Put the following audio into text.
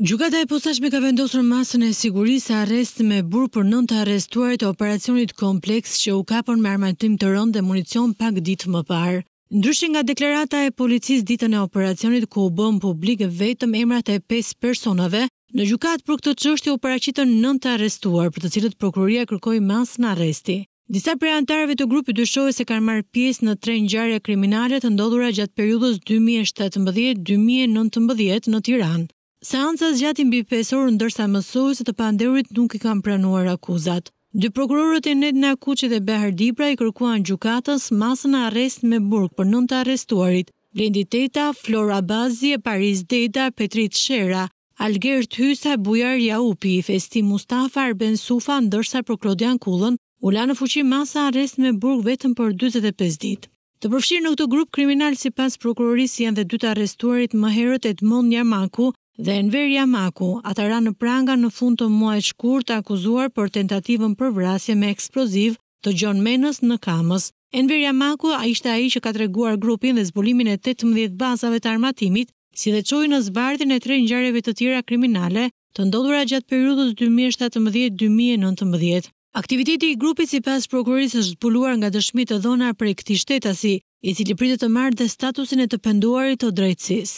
Gjukata e posashme ka vendosur masën e sigurisë a arrest me burë për nën të arrestuarit e operacionit kompleks që u kapën me armatim të rënd dhe municion pak ditë më parë. Ndryshin nga deklerata e policisë ditën e operacionit ku u bëm publikë vetëm emrat e 5 personave, në gjukat për këtë qështi u paracitën nën të arrestuar për të cilët prokuroria kërkoj masë në arresti. Disa prej antarëve të grupit dyshohet se kanë marrë pjesë në tre ngjarje kriminale të ndodhura gjatë periudhës 2017-2019 në Tiranë. Seanca zgjati mbi 5 orë ndërsa mësuesit të panderit nuk i kanë pranuar akuzat. Dy prokurorët e Ned Nakuqi dhe Behar Dibra i kërkuan gjukatës masën arrest me burg për nëntë të arrestuarit, Blendi Teta, Flora Bazi e Paris Deda, Petrit Shera, Algert Hysa, Bujar Jaupi, Festi Mustafa, Arben Sufa, ndërsa për Klodian Kullën, u la në fuqi masa arrest me burg vetëm për 25 ditë. Të përfshirë në këtë grup kriminal si pas prokurorisë janë dhe dytë arrestuarit më herët Edmond Njarmaku, dhe Enver Jamaku, ata në pranga në fund të muajt shkur të akuzuar për tentativën për vrasje me eksploziv të gjon menës në kamës. Enver Jamaku a ishte a i që ka treguar grupin dhe zbulimin e 18 bazave të armatimit, si dhe qoj në zbardin e tre njareve të tjera kriminale të ndodhura gjatë periudës 2017-2019. Aktiviteti i grupit si pas prokurisë është zbuluar nga dëshmi të dhona për e këti shtetasi, i cili pritë të marrë dhe statusin e të penduarit të drejtsis.